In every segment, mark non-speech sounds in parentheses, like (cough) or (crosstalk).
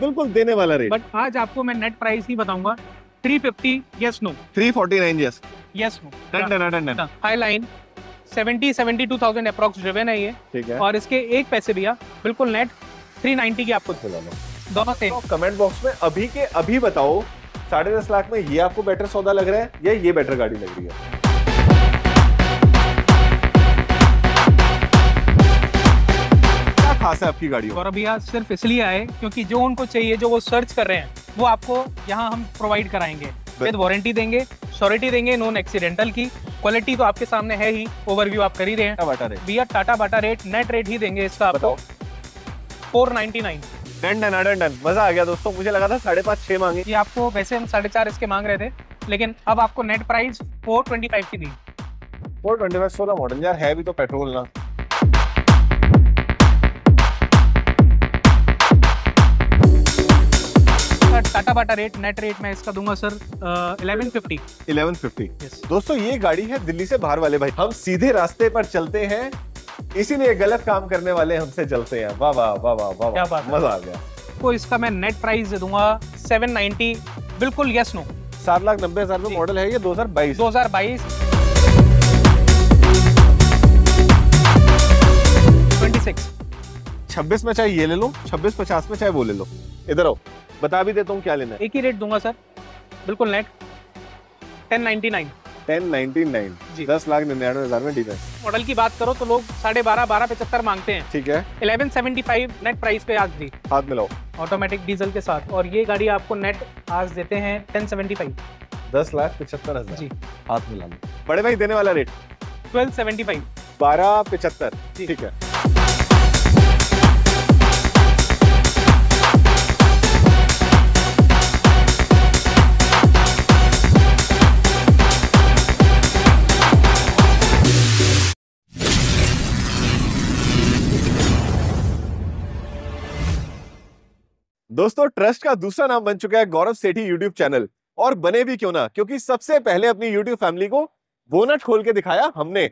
बिल्कुल देने वाला रेट बट आज आपको मैं नेट प्राइस ही बताऊंगा 350 yes no 349 yes yes no done done done high line 70 72000 approx driven है ये ठीक है और इसके एक पैसे भैया बिल्कुल नेट 390 की आपको दोनों सेम कमेंट बॉक्स में अभी के अभी बताओ साढ़े दस लाख में ये आपको बेटर सौदा लग रहा है या ये बेटर गाड़ी लग रही है खास है आपकी गाड़ियों और अभी आज सिर्फ इसलिए आए क्योंकि जो उनको चाहिए जो वो सर्च कर रहे हैं वो आपको यहाँ हम प्रोवाइड कराएंगे विद वारंटी देंगे श्योरिटी देंगे नॉन एक्सीडेंटल की क्वालिटी तो आपके सामने है ही ओवरव्यू आप कर ही रहे हैं भैया टाटा बाटा रेट नेट रेट ही देंगे इसका आपको four ninety nine done done मजा आ गया दोस्तों मुझे लगा था साढ़े पाँच छः मांगे ये आपको वैसे हम साढ़े चार इसके मांग रहे थे लेकिन अब आपको net price four twenty five की दी फोर ट्वेंटी फाइव सोलह मॉडल यार है भी तो पेट्रोल ना इसका टाटा बाटा रेट नेट रेट मैं इसका दूंगा sir eleven fifty eleven fifty दोस्तों ये गाड़ी है दिल्ली से बाहर वाले भाई हम सीधे रास्ते पर चलते हैं इसीलिए गलत काम करने वाले हमसे चलते हैं वाह वाह वाह वाह वाह क्या बात मजा आ गया तो इसका मैं नेट प्राइस दे दूंगा सेवन नाइनटी बिल्कुल यस नो सात लाख नब्बे हजार में मॉडल है ये दो दो हजार हजार बाईस बाईस ट्वेंटी सिक्स छब्बीस में चाहे ये ले लो छब्बीस पचास में चाहे वो ले लो इधर आओ बता भी देता हूँ क्या लेना है एक ही रेट दूंगा सर बिल्कुल net ten ninety nine ten ninety nine दस लाख निन्यानवे हजार में डील है मॉडल की बात करो तो लोग साढ़े बारह बारह पचहत्तर मांगते हैं ठीक है eleven seventy five net price पे आज दी हाथ मिलाओ ऑटोमेटिक डीजल के साथ और ये गाड़ी आपको नेट आज देते हैं टेन सेवेंटी फाइव दस लाख पचहत्तर हजार जी हाथ मिला बड़े भाई देने वाला रेट ट्वेल्व सेवेंटी फाइव बारह पचहत्तर ठीक है दोस्तों ट्रस्ट का दूसरा नाम बन चुका है गौरव सेठी यूट्यूब चैनल और बने भी क्यों ना क्योंकि सबसे पहले अपनी यूट्यूब फैमिली को बोनट खोल के दिखाया हमने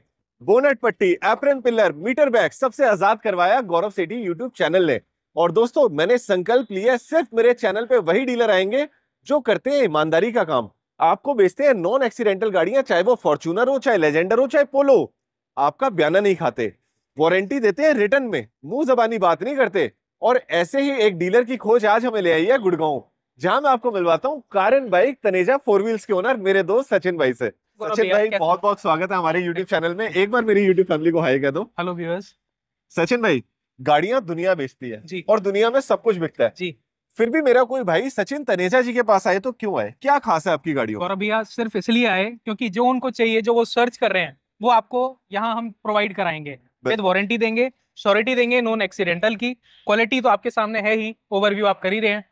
बोनट पट्टी एप्रन पिलर मीटर बैग सबसे आजाद करवाया गौरव सेठी यूट्यूब चैनल ने और दोस्तों मैंने संकल्प लिया सिर्फ मेरे चैनल पे वही डीलर आएंगे जो करते हैं ईमानदारी का काम आपको बेचते हैं नॉन एक्सीडेंटल गाड़ियां चाहे वो फॉर्चूनर हो चाहे लेजेंडर हो चाहे पोलो आपका बयाना नहीं खाते वारंटी देते हैं रिटर्न में मुंह जबानी बात नहीं करते और ऐसे ही एक डीलर की खोज आज हमें ले आई है गुड़गांव जहां मैं आपको मिलवाता हूँ car n bike Taneja four wheels के ओनर मेरे दोस्त सचिन भाई से सचिन भाई बहुत बहुत स्वागत है हमारे यूट्यूब चैनल में एक बार मेरी यूट्यूब फैमिली को हाई कह दो हेलो व्यूअर्स सचिन भाई गाड़ियां दुनिया बेचती है और दुनिया में सब कुछ बिकता है जी फिर भी मेरा कोई भाई सचिन तनेजा जी के पास आए तो क्यों आए क्या खास है आपकी गाड़ियों और अभी आज सिर्फ इसलिए आए क्योंकि जो उनको चाहिए जो वो सर्च कर रहे हैं वो आपको यहाँ हम प्रोवाइड कराएंगे वारंटी देंगे श्योरिटी देंगे नॉन एक्सीडेंटल की क्वालिटी तो आपके सामने है ही ओवरव्यू आप कर ही रहे हैं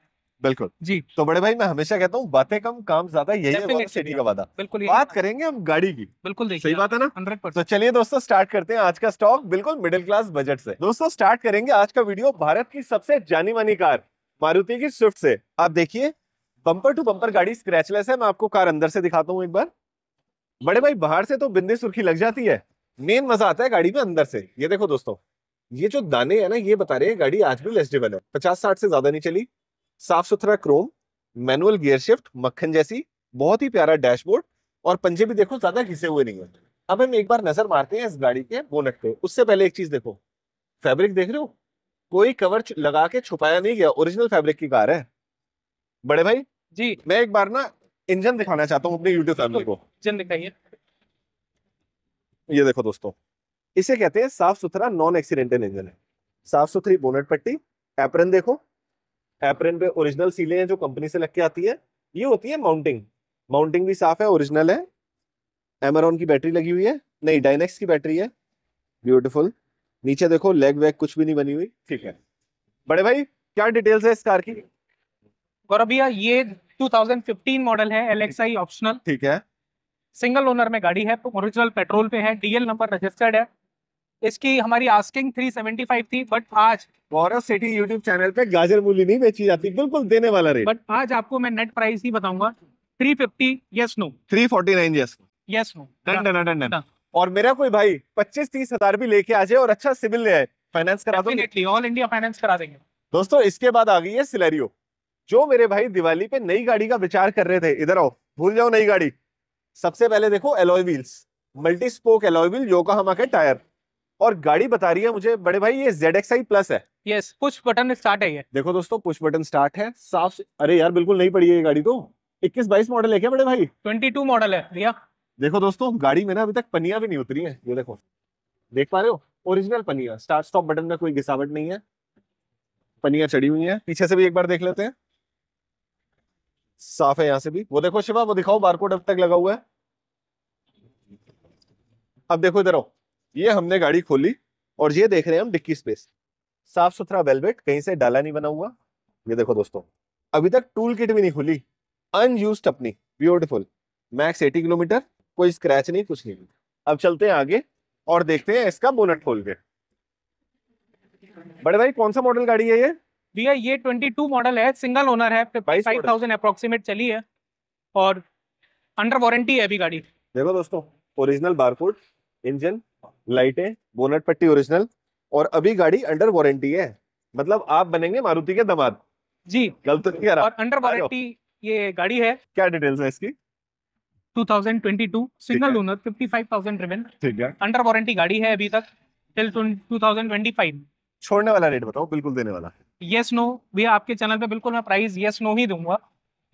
बिल्कुल जी तो बड़े भाई मैं हमेशा कहता हूँ बातें कम काम ज्यादा यही है सिटी का वादा बिल्कुल बात करेंगे हम गाड़ी की बिल्कुल सही बात है ना हंड्रेड परसेंट तो चलिए दोस्तों स्टार्ट करते हैं आज का स्टॉक बिल्कुल मिडिल क्लास बजट से दोस्तों स्टार्ट करेंगे आज का वीडियो भारत की सबसे जानी मानी कार मारुति की स्विफ्ट से आप देखिए बंपर टू बंपर गाड़ी स्क्रैचलेस है मैं आपको कार अंदर से दिखाता हूँ एक बार बड़े भाई बाहर से तो बिंदी सुर्खी लग जाती है मेन मजा आता है गाड़ी में अंदर से ये देखो दोस्तों ये जो दाने है ना ये बता रहे हैं गाड़ी आज भी लेजिबल है पचास साठ से ज्यादा नहीं चली साफ सुथरा क्रोम मैनुअल गियर शिफ्ट मक्खन जैसी बहुत ही प्यारा डैशबोर्ड और पंजे भी देखो ज्यादा घिसे हुए नहीं है अब हम एक बार नजर मारते हैं इस गाड़ी के बोनट पे उससे पहले एक चीज देखो फैब्रिक देख रहे हो कोई कवर लगा के छुपाया नहीं गया ओरिजिनल फैब्रिक की कार है बड़े भाई जी मैं एक बार ना इंजन दिखाना चाहता हूँ अपने यूट्यूब फैमिली को इंजन दिखाइए ये देखो दोस्तों इसे कहते हैं साफ सुथरा नॉन एक्सीडेंटल इंजन है साफ सुथरी बोनेट पट्टी एप्रन देखो एप्रन पे ओरिजिनल सीले हैं जो कंपनी से लग के आती है ये होती है माउंटिंग माउंटिंग भी साफ है ओरिजिनल है एमरॉन की बैटरी लगी हुई है नहीं डायनेक्स की बैटरी है ब्यूटीफुल नीचे देखो लेग वेग कुछ भी नहीं बनी हुई ठीक है बड़े भाई क्या डिटेल्स है इस कार की गौरव भैया ये 2015 मॉडल है एलएक्सआई ऑप्शनल ठीक है सिंगल ओनर में गाड़ी है ओरिजिनल तो पेट्रोल पे है डीएल नंबर रजिस्टर्ड है इसकी हमारी आस्किंग 375 थी बट आज गौरव सिटी यूट्यूब चैनल पे गाजर मूली नहीं बेची जाती बिल्कुल देने वाला रेट बट आज आपको मैं नेट प्राइस ही बताऊंगा 350 yes no 349 yes yes no done done done और मेरा कोई भाई पच्चीस तीस हजार भी लेके आ जाए और अच्छा सिविल ले आए फाइनेंस करा दो ऑल इंडिया फाइनेंस करा देंगे दोस्तों इसके बाद आ गई है सिलेरियो जो मेरे भाई दिवाली पे नई गाड़ी का विचार कर रहे थे इधर आओ भूल जाओ नई गाड़ी सबसे पहले देखो alloy wheels multi spoke alloy wheel Yokohama के टायर और गाड़ी बता रही है मुझे बड़े भाई ये जेड एक्स आई प्लस है यस पुश बटन स्टार्ट है ये देखो दोस्तों पुश बटन स्टार्ट है साफ अरे यार बिल्कुल नहीं पड़ी है ये गाड़ी तो इक्कीस बाईस मॉडल है क्या बड़े भाई ट्वेंटी टू मॉडल है भैया देखो दोस्तों गाड़ी में ना अभी तक पनिया भी नहीं उतरी है ये देखो देख पा रहे हो ओरिजिनल पनिया स्टार्ट स्टॉप बटन में कोई घिसावट नहीं है पनिया चढ़ी हुई है पीछे से भी एक बार देख लेते हैं साफ है यहाँ से भी वो देखो शिवा वो दिखाओ बारकोड अब तक लगा हुआ है अब देखो इधर आओ ये हमने गाड़ी खोली और ये देख रहे हैं हम डिक्की स्पेस साफ सुथरा वेलवेट कहीं से डाला नहीं बना हुआ ये देखो दोस्तों अभी तक टूल किट भी नहीं खुली अनयूज अपनी ब्यूटिफुल मैक्स एटी किलोमीटर कोई स्क्रैच नहीं कुछ नहीं अब चलते हैं आगे और देखते हैं इसका बोनट खोल के बड़े भाई कौन सा मॉडल गाड़ी है ये भैया ये 22 मॉडल है सिंगल ओनर है अप्रोक्सीमेट चली है और अंडर वारंटी है अभी गाड़ी देखो दोस्तों ओरिजिनल बारकोड इंजन लाइट है बोनट पट्टी ओरिजिनल और अभी गाड़ी अंडर वारंटी है मतलब आप बनेंगे मारुति के दमाद जी गलत तो नहीं कर रहा और अंडर वारंटी ये गाड़ी है क्या डिटेल्स है इसकी 2022 सिंगल ओनर 55000 ड्रिवन ठीक है अंडर वारंटी गाड़ी है अभी तक टिल 2025 छोड़ने वाला रेट बताओ बिल्कुल देने वाला यस नो भैया आपके चैनल पे बिल्कुल मैं प्राइस यस नो ही दूंगा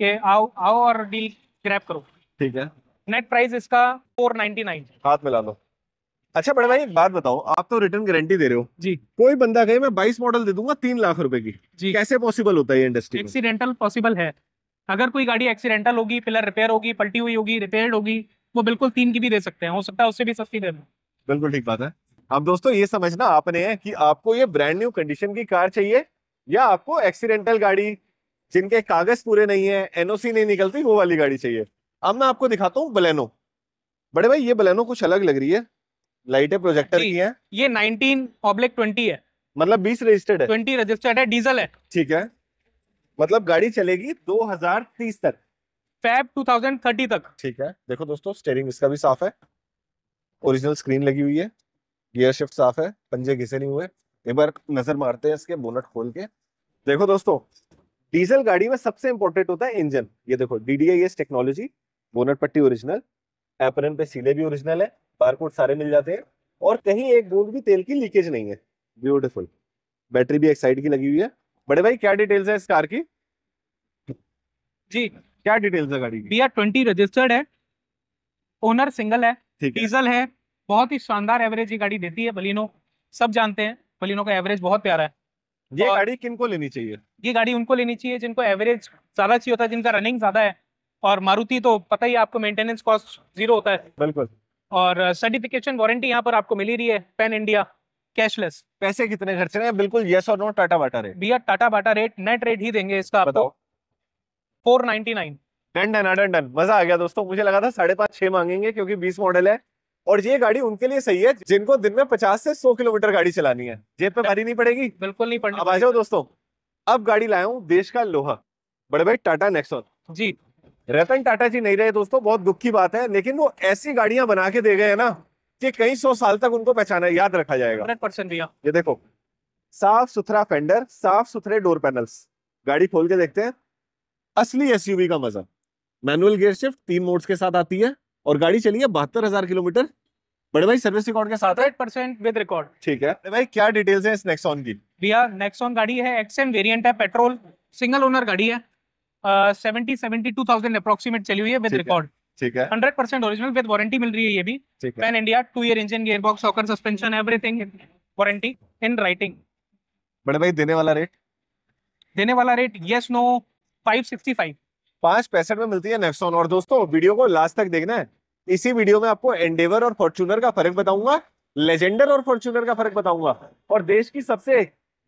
कि आओ आओ और डील ग्रैब करो ठीक है नेट प्राइस इसका 499 हाथ मिला लो 499 अच्छा बड़े भाई एक बात बताओ आप तो रिटर्न गारंटी दे रहे हो जी कोई बंदा कहे मैं बाईस मॉडल दे दूंगा तीन लाख रुपए की जी कैसे पॉसिबल होता है इंडस्ट्री एक्सीडेंटल पॉसिबल है अगर कोई गाड़ी एक्सीडेंटल होगी पिलर रिपेयर होगी पलटी हुई होगी रिपेयर होगी वो बिल्कुल तीन की भी दे सकते हैं हो सकता है उससे भी सस्ती दे बिल्कुल ठीक बात है अब दोस्तों ये समझना आपने है कि आपको ये ब्रांड न्यू कंडीशन की कार चाहिए या आपको एक्सीडेंटल गाड़ी जिनके कागज पूरे नहीं है एनओसी नहीं निकलती वो वाली गाड़ी चाहिए अब मैं आपको दिखाता हूँ बलेनो बड़े भाई ये बलेनो कुछ अलग लग रही है लाइटें प्रोजेक्टर की हैं ये 19 ऑब्लिक 20 है मतलब 20 रजिस्टर्ड है 20 रजिस्टर्ड है डीजल है ठीक है मतलब गाड़ी चलेगी 2030 तक फैब 2030 तक ठीक है देखो दोस्तों स्टेयरिंग इसका भी साफ है ओरिजिनल स्क्रीन लगी हुई है गियर शिफ्ट साफ है पंजे घिसे नहीं हुए एक बार नजर मारते हैं इसके बोनट खोल के देखो दोस्तों डीजल गाड़ी में सबसे इंपॉर्टेंट होता है इंजन ये देखो डी टेक्नोलॉजी बोनट पट्टी ओरिजिनल एपरन पे सीले भी ओरिजिनल है बारकोड सारे मिल जाते हैं और कहीं एक बूंद भी तेल की लीकेज नहीं है ब्यूटिफुल बैटरी भी एक साइड की लगी हुई है बड़े भाई क्या डिटेल्स है इस कार की जी क्या डिटेल्स है गाड़ी की बी आर ट्वेंटी रजिस्टर्ड है ओनर सिंगल है डीजल है बहुत ही शानदार एवरेज ये गाड़ी देती है बलिनो सब जानते हैं बलिनो का एवरेज बहुत प्यारा है ये गाड़ी किनको लेनी चाहिए ये गाड़ी उनको लेनी चाहिए जिनको एवरेज ज्यादा अच्छी होता है जिनका रनिंग ज्यादा है और मारुति तो पता ही आपको मेंटेनेंस कॉस्ट जीरो होता है बिल्कुल और सर्टिफिकेशन वारंटी यहाँ पर आपको मिली रही है पेन इंडिया कैशलेस पैसे कितने खर्च रहे हैं बिल्कुल यस और नो टाटा बाटा रेट भैया टाटा बाटा रेट नेट रेट ही देंगे इसका आपको four ninety nine done done मजा आ गया दोस्तों मुझे लगा था साढ़े पाँच मांगेंगे क्योंकि बीस मॉडल है और ये गाड़ी उनके लिए सही है जिनको दिन में 50 से 100 किलोमीटर गाड़ी चलानी है जेब पे भारी नहीं पड़ेगी बिल्कुल नहीं पड़ेगी अब आ जाओ दोस्तों अब गाड़ी लाया हूँ देश का लोहा बड़े भाई टाटा नेक्सॉन जी रतन टाटा जी नहीं रहे दोस्तों बहुत दुख की बात है लेकिन वो ऐसी गाड़ियां बना के दे गए हैं ना कि कई सौ साल तक उनको पहचाना याद रखा जाएगा ये देखो साफ सुथरा फेंडर साफ सुथरे डोर पैनल्स गाड़ी खोल के देखते हैं असली एसयूवी का मजा मैनुअल गियर शिफ्ट तीन मोड्स के साथ आती है और गाड़ी चली है बहत्तर हजार किलोमीटर बड़े भाई सर्विस रिकॉर्ड के साथ है परसेंट विद रिकॉर्ड ठीक है बड़े भाई क्या डिटेल्स है इस नेक्सॉन की भैया नेक्सॉन गाड़ी है एक्सएम वेरिएंट है पेट्रोल सिंगल ओनर गाड़ी है अप्रोक्सीमेट चली हुई है विद रिकॉर्ड ठीक है ओरिजिनल विद वारंटी मिल रही है ये भी pan India year engine suspension everything warranty in writing बड़े भाई देने वाला रेट देने वाला रेट यस नो पांच में मिलती है नेक्सॉन और दोस्तों वीडियो को लास्ट तक देखना है इसी वीडियो में आपको एंडेवर और का फर्क बताऊंगा लेजेंडर और फॉर्चूनर का फर्क बताऊंगा और देश की सबसे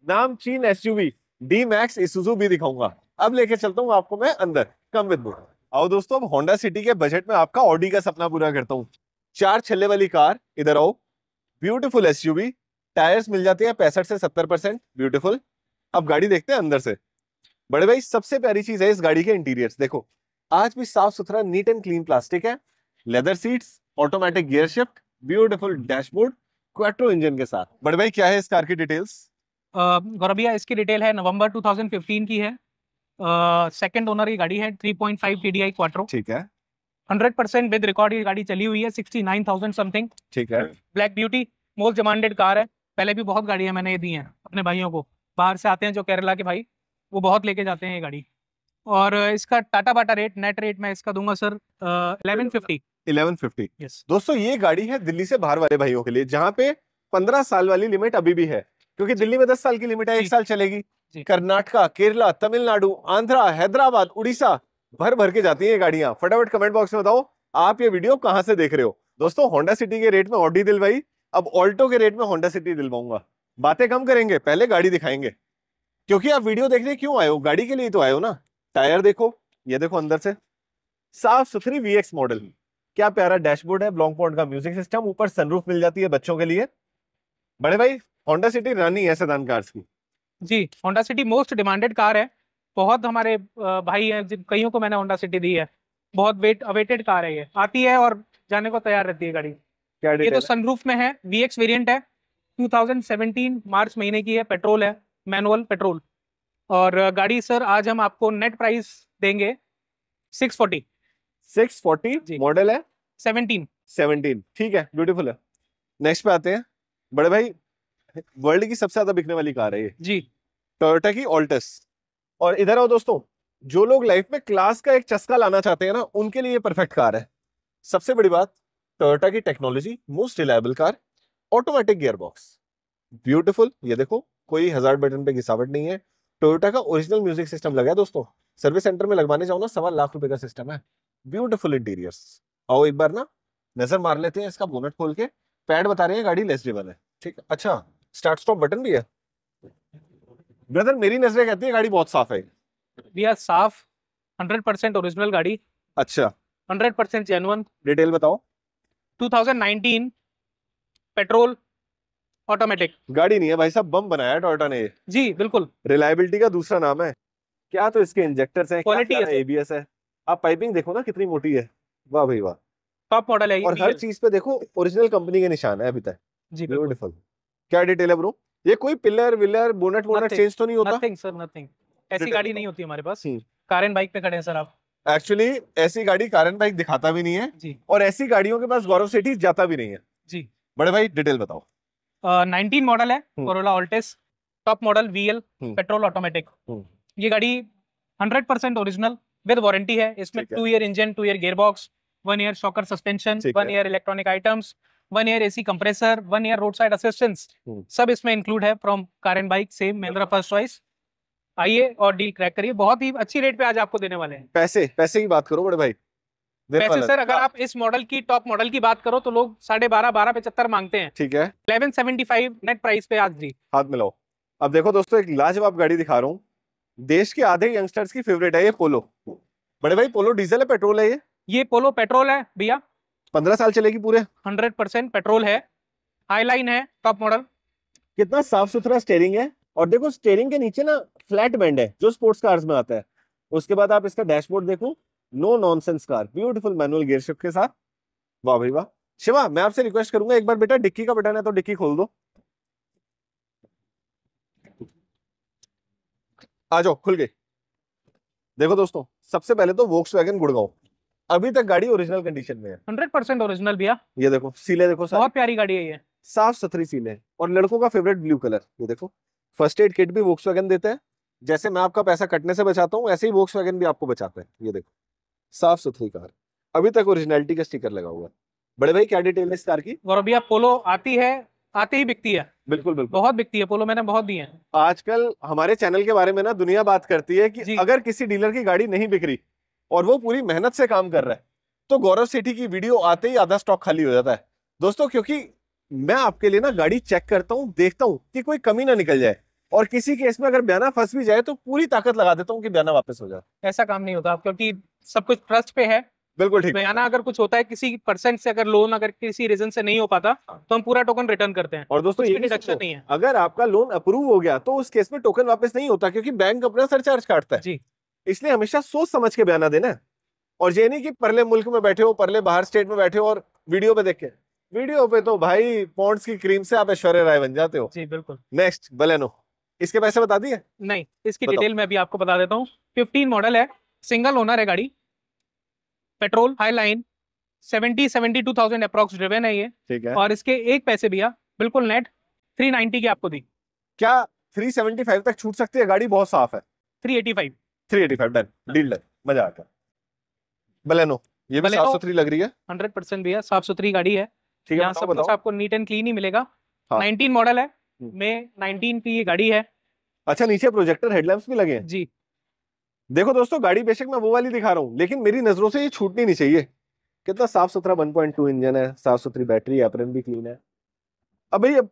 नामचीन एसयूवी डी मैक्स इसुजू भी दिखाऊंगा अब लेके चलता हूँ आपको मैं अंदर कम विद बुक आओ दोस्तों अब होंडा सिटी के बजट में आपका ऑडी का सपना पूरा करता हूँ चार छल्ले वाली कार इधर आओ ब्यूटीफुल एस टायर्स मिल जाते हैं पैंसठ से सत्तर परसेंट ब्यूटीफुल अब गाड़ी देखते हैं अंदर से बड़े भाई सबसे प्यारी चीज है इस गाड़ी के इंटीरियर देखो आज भी साफ सुथरा नीट एंड क्लीन प्लास्टिक है leather seats automatic gear shift beautiful dashboard quattro engine के साथ बड़े भाई क्या है इस कार की डिटेल्स गौरबिया इसकी डिटेल है नवंबर 2015 की है सेकंड ओनर की गाड़ी है 3.5 TDI क्वाट्रो ठीक है 100 परसेंट विद रिकॉर्ड की गाड़ी चली हुई है 69,000 समथिंग ठीक है black beauty most demanded car है पहले भी बहुत गाड़ियां मैंने ये दी हैं अपने भाइयों को बाहर से आते हैं जो केरला के भाई वो बहुत लेके जाते हैं ये गाड़ी और इसका टाटा बाटा रेट नेट रेट मैं इसका दूंगा sir eleven fifty eleven fifty दोस्तों ये गाड़ी है दिल्ली से बाहर वाले भाइयों के लिए जहाँ पे पंद्रह साल वाली लिमिट अभी भी है क्योंकि दिल्ली में दस साल की लिमिट है एक साल चलेगी कर्नाटका केरला तमिलनाडु आंध्रा हैदराबाद उड़ीसा भर भर के जाती है गाड़ियां फटाफट कमेंट बॉक्स में बताओ आप ये वीडियो कहाँ से देख रहे हो दोस्तों होंडा सिटी के रेट में ऑडी दिलवाई अब ऑल्टो के रेट में होंडा सिटी दिलवाऊंगा बातें कम करेंगे पहले गाड़ी दिखाएंगे क्योंकि आप वीडियो देखने क्यों आए हो गाड़ी के लिए तो आए हो ना टायर देखो ये देखो अंदर से साफ सुथरी वी मॉडल क्या प्यारा डैशबोर्ड है ब्लॉन्ग पॉइंट का म्यूजिक सिस्टम ऊपर सनरूफ मिल जाती है बच्चों के लिए बड़े भाई होंडा सिटी रानी है सदान कार्स की जी Honda City most demanded car है बहुत हमारे भाई हैं जिन कईयों को मैंने होंडा सिटी दी है बहुत वेट अवेटेड कार है ये आती है और जाने को तैयार रहती है गाड़ी ये तो सनरूफ में है वी एक्स वेरियंट है 2017 मार्च महीने की है पेट्रोल है मैनुअल पेट्रोल और गाड़ी सर आज हम आपको नेट प्राइस देंगे 640 640 मॉडल है 17 17 ठीक है ब्यूटीफुल है नेक्स्ट पे आते हैं बड़े भाई (laughs) वर्ल्ड की सबसे ज्यादा बिकने वाली कार है ये जी टोयोटा की ऑल्टस और इधर आओ दोस्तों जो लोग लाइफ में क्लास का एक चस्का लाना चाहते हैं ना उनके लिए परफेक्ट कार है सबसे बड़ी बात टोयोटा की technology most reliable car automatic gear box beautiful ये देखो कोई हजार बटन पे घिसावट नहीं है टोयोटा का ओरिजिनल म्यूजिक सिस्टम लगा है दोस्तों सर्विस सेंटर में लगवाने जाओ ना सवा लाख रुपए का सिस्टम है ब्यूटिफुल इंटीरियर्स आओ एक बार ना नजर मार लेते हैं इसका बोनट खोल के पैड बता रहे हैं गाड़ी लेस है ठीक अच्छा स्टार्ट स्टॉप बटन भी है ब्रदर मेरी नजरें कहती है गाड़ी बहुत साफ है भैया साफ 100 परसेंट ओरिजिनल गाड़ी अच्छा 100 परसेंट डिटेल बताओ 2019 पेट्रोल ऑटोमेटिक गाड़ी नहीं है भाई साहब बम बनाया टोयोटा ने जी बिल्कुल रिलायबिलिटी का दूसरा नाम है क्या तो इसके इंजेक्टर्स हैं क्वालिटी है एबीएस है आप पाइपिंग देखो ना कितनी मोटी है वाह भाई वाह टॉप मॉडल है और हर चीज पे देखो ओरिजिनल कंपनी के निशान है अभी तक जी ब्यूटीफुल क्या डिटेल है ब्रो ये कोई पिलर विलर बोनेट वोनेट चेंज तो नहीं होता नथिंग सर नथिंग ऐसी गाड़ी नहीं होती हमारे पास कार hmm. बाइक पे खड़े हैं सर आप एक्चुअली ऐसी गाड़ी कार बाइक दिखाता भी नहीं है और ऐसी गाड़ियों के पास गौरव सिटी जाता भी नहीं है जी बड़े भाई डिटेल बताओ नाइनटीन मॉडल है Corolla Altis top model VL petrol automatic ये गाड़ी hundred percent original with warranty है इसमें two year engine two year gearbox one year shocker suspension one year electronic items one year AC compressor one year road side assistance सब इसमें include है from car and bike same Mahindra first choice आइए और deal crack करिए बहुत ही अच्छी rate पे आज आपको देने वाले हैं पैसे पैसे की बात करो बड़े भाई पैसे सर अगर आप इस मॉडल की टॉप मॉडल की बात करो तो लोग साढ़े बारह बारह पचहत्तर मांगते हैं ठीक है eleven seventy five net price पे आज जी हाथ मिलाओ अब देखो दोस्तों एक लाजवाब गाड़ी दिखा रहा हूँ देश के आधे यंगस्टर्स की फेवरेट है ये पोलो बड़े भाई पोलो डीजल है पेट्रोल है ये ये पोलो पेट्रोल है भैया पंद्रह साल चलेगी पूरे हंड्रेड परसेंट पेट्रोल है हाईलाइन है टॉप मॉडल कितना साफ सुथरा स्टेयरिंग है और देखो स्टेयरिंग के नीचे ना फ्लैट बैंड है जो स्पोर्ट्स कार्स में आता है उसके बाद आप इसका डैशबोर्ड देखो no nonsense car beautiful manual gear shift के साथ वाह भाई वाह शिवा मैं आपसे रिक्वेस्ट करूंगा एक बार बेटा डिक्की का बटन है तो डिक्की खोल दो आ जाओ खुल गई देखो दोस्तों सबसे पहले तो वोक्स वैगन गुड़गांव अभी तक गाड़ी ओरिजिनल कंडीशन में है हंड्रेड परसेंट ओरिजिनल भैया ये देखो सीले देखो बहुत प्यारी गाड़ी है ये साफ सुथरी सीले और लड़कों का फेवरेट ब्लू कलर ये देखो फर्स्ट एड किट भी वोक्स देते हैं जैसे मैं आपका पैसा कटने से बचाता हूँ ऐसे ही वोक्स भी आपको बचाते हैं ये देखो साफ सुथरी कार अभी तक ओरिजिनलिटी का स्टिकर लगा हुआ है बड़े भाई क्या डिटेल है इस कार की और आप पोलो आती है आते ही बिकती है बिल्कुल बिल्कुल बहुत बिकती है पोलो मैंने बहुत दी है आजकल हमारे चैनल के बारे में ना दुनिया बात करती है कि अगर किसी डीलर की गाड़ी नहीं बिक रही और वो पूरी मेहनत से काम कर रहा है तो गौरव सेठी की वीडियो आते ही आधा स्टॉक खाली हो जाता है दोस्तों क्योंकि मैं आपके लिए ना गाड़ी चेक करता हूँ देखता हूँ कि कोई कमी ना निकल जाए और किसी केस में अगर बयाना फंस भी जाए तो पूरी ताकत लगा देता हूँ कि बयाना वापस हो जाए ऐसा काम नहीं होता क्योंकि सब कुछ ट्रस्ट पे है बिल्कुल ठीक बयाना अगर कुछ होता है किसी परसेंट से अगर लोन अगर किसी रीजन से नहीं हो पाता तो हम पूरा टोकन रिटर्न करते हैं और दोस्तों ये डिडक्शन नहीं है अगर आपका लोन अप्रूव हो गया तो उस केस में टोकन वापस नहीं होता क्योंकि बैंक अपना सरचार्ज काटता है जी इसलिए हमेशा सोच समझ के बयाना देना और ये नहीं कि परले मुल्क में बैठे हो परले बाहर स्टेट में बैठे हो और वीडियो पे देखे वीडियो पे तो भाई पॉन्ड्स की क्रीम से आप ऐश्वर्य राय बन जाते हो जी बिल्कुल नेक्स्ट बलेनो इसके पैसे बता दिए नहीं इसकी डिटेल मैं भी आपको बता देता हूँ फिफ्टीन मॉडल है सिंगल ओनर है गाड़ी petrol high line seventy seventy two thousand approx driven है ये ठीक है और इसके एक पैसे भैया बिल्कुल नेट थ्री नाइनटी की आपको दी क्या थ्री सेवेंटी फाइव तक छूट सकती है गाड़ी बहुत साफ है three eighty five three eighty five done deal done मजा आकर गया बलेनो ये भी साफ सुथरी लग रही है हंड्रेड परसेंट भैया साफ सुथरी गाड़ी है ठीक है सब कुछ आपको नीट एंड क्लीन ही मिलेगा नाइनटीन हाँ। मॉडल है हम्म। में नाइनटीन की ये गाड़ी है अच्छा नीचे प्रोजेक्टर हेडलैम्प भी लगे हैं जी देखो दोस्तों गाड़ी बेशक मैं वो वाली दिखा रहा हूँ लेकिन मेरी नजरों से ये छूटनी नहीं चाहिए कितना साफ सुथरा 1.2 इंजन है साफ सुथरी बैटरी एपरन भी क्लीन है अब भाई अब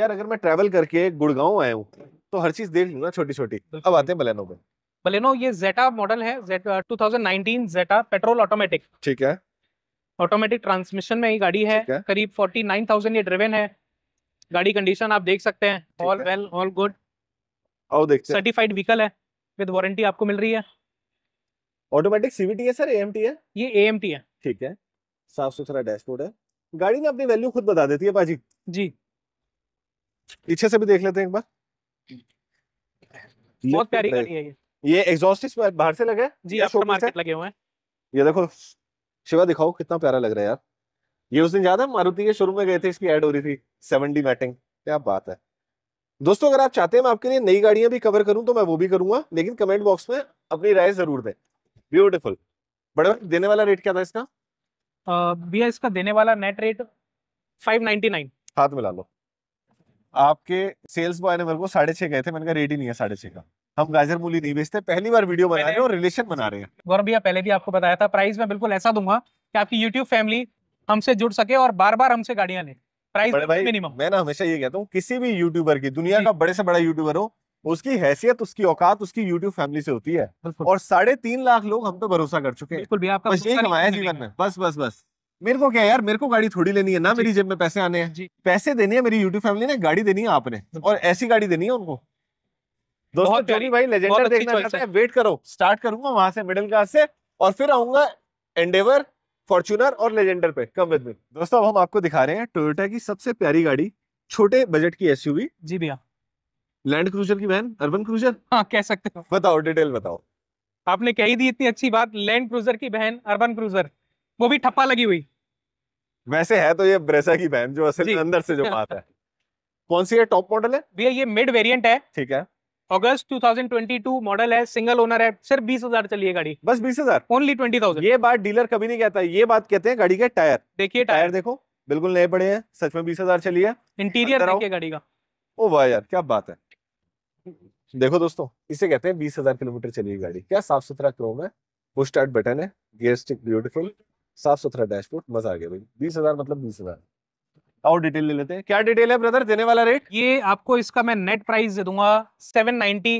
यार अगर मैं ट्रैवल करके गुड़गांव आया हूँ तो हर चीज देख लूंगा छोटी छोटी अब आते हैं बलैनों पर बलेनो ये जेटा मॉडल है जेट 2019 जेटा पेट्रोल ऑटोमेटिक ठीक है ऑटोमेटिक ट्रांसमिशन में ये गाड़ी है, है। करीब 49000 ये ड्रिवन है गाड़ी कंडीशन आप देख सकते हैं ऑल वेल ऑल गुड और देखते सर्टिफाइड व्हीकल है विद वारंटी आपको मिल रही है ऑटोमेटिक सीवीटी है सर एएमटी है ये एएमटी है ठीक है साफ सुथरा डैशबोर्ड है गाड़ी ने अपनी वैल्यू खुद बता देती है पाजी जी पीछे से भी देख लेते हैं एक बार बहुत प्यारी गाड़ी है ये ये एग्जॉस्ट इस बाहर से लगा है जी आफ्टर मार्केट लगे हुए हैं ये देखो शिवा दिखाओ कितना प्यारा लग रहा है यार ये उस दिन याद है मारुति के शोरूम में गए थे इसकी एड हो रही थी सेवन मैटिंग क्या बात है दोस्तों अगर आप चाहते हैं मैं आपके लिए नई गाड़ियां भी कवर करूं तो मैं वो भी करूंगा लेकिन कमेंट बॉक्स में अपनी राय जरूर दें ब्यूटीफुल बड़े देने वाला रेट क्या था इसका भैया इसका देने वाला नेट रेट 599 हाथ मिला लो आपके सेल्स बॉय ने मेरे को साढ़े छः गए थे मैंने कहा रेट ही नहीं है साढ़े छः का हम गाजर मूली नहीं बेचते पहली बार वीडियो बना रहे हैं और रिलेशन बना रहे हैं गौरव भैया पहले भी आपको बताया था प्राइस मैं बिल्कुल ऐसा दूंगा कि आपकी यूट्यूब फैमिली हमसे जुड़ सके और बार बार हमसे गाड़ियां ले प्राइस मिनिमम मैं ना हमेशा ये कहता हूँ किसी भी यूट्यूबर की दुनिया का बड़े से बड़ा यूट्यूबर हो उसकी हैसियत उसकी औकात उसकी यूट्यूब फैमिली से होती है और साढ़े तीन लाख लोग हम पे भरोसा कर चुके हैं आपका बस यही कमाया जीवन में बस बस बस मेरे को क्या यार मेरे को गाड़ी थोड़ी लेनी है ना मेरी जेब में पैसे आने हैं पैसे देने हैं मेरी यूट्यूब फैमिली ने गाड़ी देनी है आपने और ऐसी गाड़ी देनी है उनको दोस्तों भाई लेजेंडर देखना चाहते हैं वेट करो स्टार्ट करूंगा वहां से मिडिल क्लास से और फिर आऊंगा एंडेवर और लेजेंडर पे कम विद मी दोस्तों अब हम आपको दिखा रहे हैं टोयोटा की सबसे प्यारी गाड़ी छोटे बजट की एसयूवी जी भैया लैंड क्रूजर की वैन अर्बन क्रूजर कह सकते हो बताओ डिटेल बताओ आपने कही दी इतनी अच्छी बात लैंड क्रूजर की बहन अर्बन क्रूजर वो भी ठप्पा लगी हुई वैसे है तो ये ब्रेसा की बहन जो असल में अंदर से जो (laughs) बात है कौन सी है टॉप मॉडल है भैया ये मिड वेरिएंट है ठीक है अगस्त 2022 मॉडल है सिंगल ओनर है सिर्फ बीस हजार चलिए गाड़ी बस बीस हजार ओनली ट्वेंटी थाउजेंड ये बात डीलर कभी नहीं कहता ये बात कहते हैं गाड़ी के टायर देखिए टायर देखो बिल्कुल नए पड़े हैं सच में बीस हजार चलिए इंटीरियर देखिए गाड़ी का ओ वाह यार क्या बात है देखो दोस्तों इसे कहते हैं बीस हजार किलोमीटर चली गाड़ी क्या साफ सुथरा क्रोम है पुश स्टार्ट बटन है गियर स्टिक ब्यूटीफुल साफ सुथरा डैशबोर्ड मजा आ गया भाई बीस हजार मतलब बीस हजार और डिटेल ले लेते हैं क्या डिटेल है ब्रदर देने वाला रेट ये आपको इसका मैं नेट प्राइस दे दूंगा सेवन नाइनटी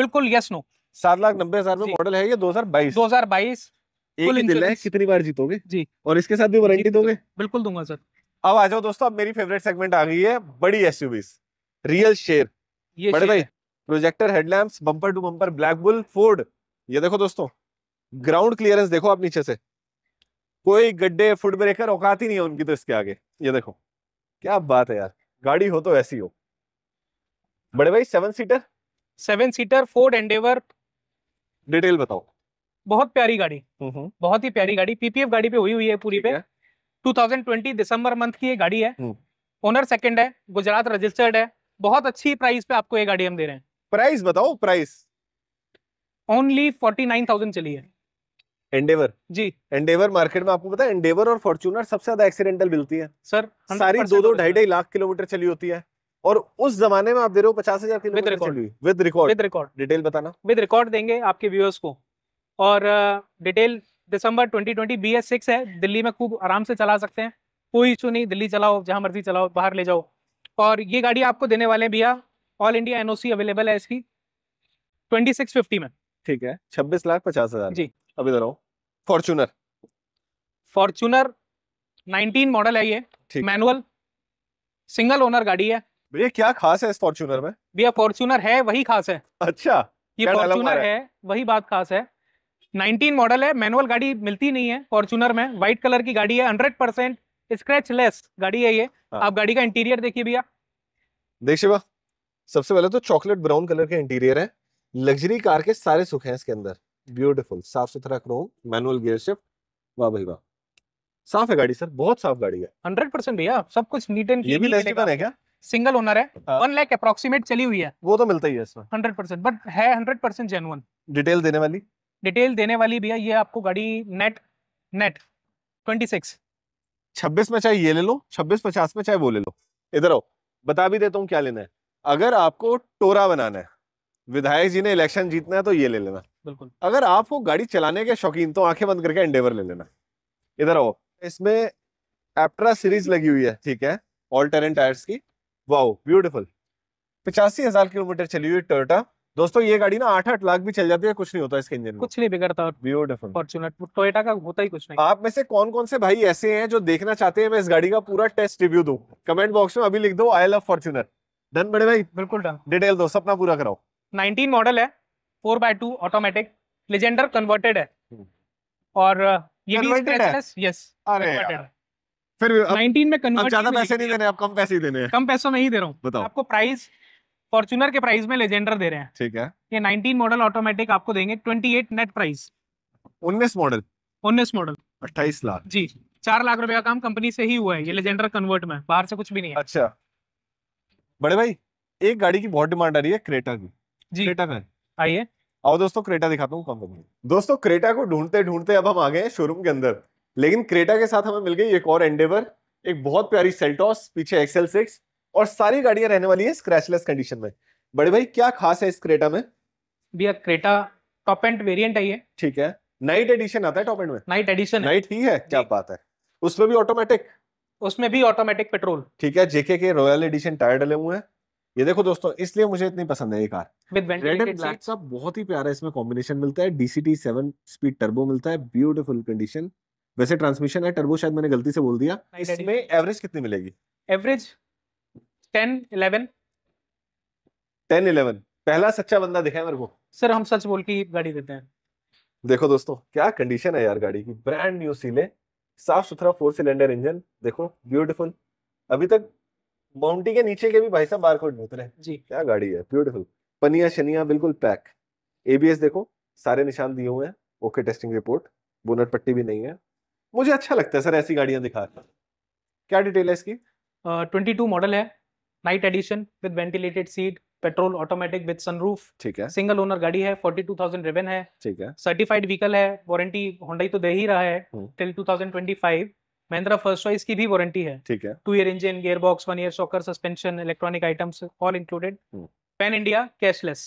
बिल्कुल यस नो सात लाख नब्बे हजार में मॉडल है ये दो हजार बाईस दो हजार बाईस कितनी बार जीतोगे जी और इसके साथ भी वारंटी दोगे बिल्कुल दूंगा सर अब आ जाओ दोस्तों अब मेरी फेवरेट सेगमेंट आ गई है बड़ी एसयूवीज रियल शेर ये बड़े भाई projector headlamps bumper to bumper black bull Ford ये देखो दोस्तों ग्राउंड क्लियरेंस देखो आप नीचे से कोई गड्ढे फुट ब्रेकर औकात ही नहीं है उनकी तो इसके आगे ये देखो क्या बात है यार गाड़ी हो तो ऐसी हो बड़े भाई seven seater seven seater Ford Endeavour detail बताओ बहुत प्यारी गाड़ी हम्म, हम्म। बहुत ही प्यारी गाड़ी पीपीएफ गाड़ी पे हुई हुई है पूरी पे 2020 दिसंबर मंथ की ये गाड़ी है ओनर हम्म। सेकंड है गुजरात रजिस्टर्ड है बहुत अच्छी प्राइस पे आपको ये गाड़ी हम दे रहे हैं प्राइस बताओ price only forty nine thousand चली है एंडेवर जी एंडेवर मार्केट में आपको पता है एंडेवर और फॉर्चूनर सबसे ज्यादा एक्सीडेंटल मिलती है सर सारी दो दो ढाई ढाई लाख किलोमीटर चली होती है और उस जमाने में आप दे रहे हो पचास हजार kilometre with record with record detail बताना विद रिकॉर्ड देंगे आपके व्यूअर्स को और डिटेल दिसंबर 2020 बी एस सिक्स है दिल्ली में खूब आराम से चला सकते हैं कोई इशू नहीं दिल्ली चलाओ जहां मर्जी चलाओ बाहर ले जाओ और ये गाड़ी आपको देने वाले हैं भैया ऑल इंडिया एनओसी अवेलेबल है इसकी ट्वेंटी सिक्स फिफ्टी में ठीक है छब्बीस लाख पचास हजार जी अब इधर आओ फॉर्चूनर फॉर्चूनर 19 मॉडल है ये मैनुअल सिंगल ओनर गाड़ी है भैया क्या खास है इस फॉर्चूनर में भैया फॉर्चूनर है वही खास है अच्छा ये फॉर्चूनर है वही बात खास है 19 मॉडल है मैनुअल गाड़ी मिलती नहीं है फॉर्चूनर में व्हाइट कलर की गाड़ी है 100 परसेंट स्क्रेच लेस गाड़ी है ये हाँ। आप गाड़ी का इंटीरियर देखिए भैया देखिए सबसे पहले तो चॉकलेट ब्राउन कलर का इंटीरियर है लग्जरी कार के सारे सुख हैं इसके अंदर ब्यूटीफुल साफ सुथरा क्रोम मैनुअल गियर शिफ्ट वाह भाई वाह साफ है गाड़ी सर बहुत साफ गाड़ी है हंड्रेड परसेंट भैया सब कुछ नीट एंड ये भी है क्या सिंगल ओनर है हाँ। वन लैख अप्रोक्सीमेट चली हुई है वो तो मिलता ही है इसमें हंड्रेड परसेंट बट है हंड्रेड परसेंट जेनुअन डिटेल देने वाली डिटेल देने वाली भैया ये आपको गाड़ी नेट नेट ट्वेंटी सिक्स छब्बीस में चाहे ये ले लो छब्बीस पचास में चाहे वो ले लो इधर आओ बता भी देता हूँ क्या लेना है अगर आपको टोरा बनाना है विधायक जी ने इलेक्शन जीतना है तो ये ले लेना बिल्कुल अगर आप वो गाड़ी चलाने के शौकीन तो आंखें बंद करके एंडेवर ले लेना इधर आओ इसमें एप्ट्रा सीरीज लगी हुई है ठीक है ऑल टेरन टायर्स की वाओ ब्यूटीफुल पचासी हजार किलोमीटर चली हुई टोयोटा दोस्तों ये गाड़ी ना आठ आठ लाख भी चल जाती है कुछ नहीं होता इसके इंजन में कुछ नहीं बिगड़ता ब्यूटीफुल फॉर्चुनर टोयोटा का होता ही कुछ नहीं आप में से कौन कौन से भाई ऐसे हैं जो देखना चाहते हैं मैं इस गाड़ी का पूरा टेस्ट रिव्यू दू कमेंट बॉक्स में अभी लिख दो आई लव फॉर्चुनर डन बड़े भाई बिल्कुल डन डिटेल दो सपना पूरा कराओ नाइनटीन मॉडल है four by two automatic Legender converted है हम्म। और ये भी स्क्रैचलेस यस अरे फिर नाइनटीन में कन्वर्ट ज्यादा पैसे नहीं देने आप कम पैसे ही देने कम पैसों में ही दे रहा हूँ बताओ आपको प्राइस फॉर्चुनर के प्राइस में लेजेंडर दे रहे हैं ठीक है ये 19 मॉडल ऑटोमेटिक आपको देंगे 28 net price 19 model 19 model 28 lakh जी चार लाख रुपए का काम कंपनी से ही हुआ है ये लेजेंडर कन्वर्ट में बाहर से कुछ भी नहीं है अच्छा बड़े भाई एक गाड़ी की बहुत डिमांड आ रही है क्रेटा की जी क्रेटा का आइए आओ दोस्तों क्रेटा दिखाता हूँ कौन कौन दोस्तों क्रेटा को ढूंढते ढूंढते अब हम आ गए शोरूम के अंदर लेकिन क्रेटा के साथ हमें मिल गई एक और एंडेवर एक बहुत प्यारी सेल्टॉस पीछे एक्सएल सिक्स और सारी गाड़ियां रहने वाली है स्क्रैचलेस कंडीशन में बड़े भाई क्या खास है इस क्रेटा में भैया क्रेटा टॉप एंड वेरिएंट है ये ठीक है नाइट एडिशन आता है टॉप एंड में नाइट एडिशन नाइट ही है क्या बात है उसमें भी ऑटोमेटिक उसमें भी ऑटोमेटिक पेट्रोल ठीक है जेके के रॉयल एडिशन टायर डले हुए हैं ये देखो दोस्तों इसलिए मुझे इतनी पसंद है ये कार रेड एंड ब्लैक सब बहुत ही प्यारा इसमें कॉम्बिनेशन मिलता है डीसीटी सेवन स्पीड टर्बो मिलता है ब्यूटीफुल कंडीशन वैसे ट्रांसमिशन है टर्बो शायद मैंने गलती से बोल दिया इसमें एवरेज कितनी मिलेगी average ten eleven ten eleven पहला सच्चा बंदा दिखा है मेरे को सर हम सच बोल के गाड़ी देते हैं देखो दोस्तों क्या कंडीशन है यार गाड़ी की ब्रांड न्यू सीले साफ सुथरा फोर सिलेंडर इंजन देखो ब्यूटीफुल अभी तक बाउंटी के नीचे के भी भाई साहब बारकोड में उतरे जी क्या गाड़ी है ब्यूटीफुल पनिया शनिया बिल्कुल पैक एबीएस देखो सारे निशान दिए हुए हैं ओके टेस्टिंग रिपोर्ट बोनट पट्टी भी नहीं है मुझे अच्छा लगता है सर ऐसी गाड़ियां दिखा क्या डिटेल है इसकी ट्वेंटी टू मॉडल है night edition with ventilated seat petrol automatic with sunroof ठीक है सिंगल ओनर गाड़ी है फोर्टी टू थाउजेंड रेवन है ठीक है सर्टिफाइड व्हीकल है वारंटी होंडाई तो दे ही रहा है till two thousand twenty five Mahindra first choice की भी वारंटी है ठीक है two year engine gear box one year shocker suspension electronic items all included pan India cashless